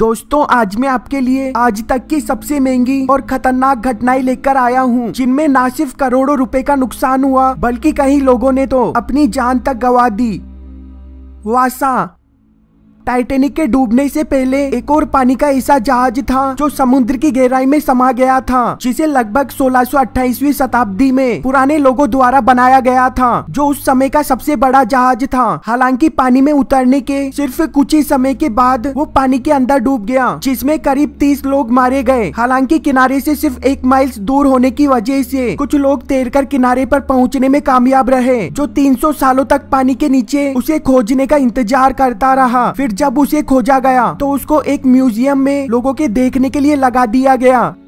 दोस्तों आज मैं आपके लिए आज तक की सबसे महंगी और खतरनाक घटनाएं लेकर आया हूँ जिनमें ना सिर्फ करोड़ों रुपए का नुकसान हुआ बल्कि कई लोगों ने तो अपनी जान तक गवा दी वासा टाइटेनिक के डूबने से पहले एक और पानी का ऐसा जहाज था जो समुद्र की गहराई में समा गया था जिसे लगभग 1628वीं शताब्दी में पुराने लोगों द्वारा बनाया गया था जो उस समय का सबसे बड़ा जहाज था हालांकि पानी में उतरने के सिर्फ कुछ ही समय के बाद वो पानी के अंदर डूब गया जिसमें करीब तीस लोग मारे गए हालांकि किनारे से सिर्फ एक माइल दूर होने की वजह से कुछ लोग तैर किनारे पर पहुँचने में कामयाब रहे जो तीन सालों तक पानी के नीचे उसे खोजने का इंतजार करता रहा फिर फिर जब उसे खोजा गया तो उसको एक म्यूजियम में लोगों के देखने के लिए लगा दिया गया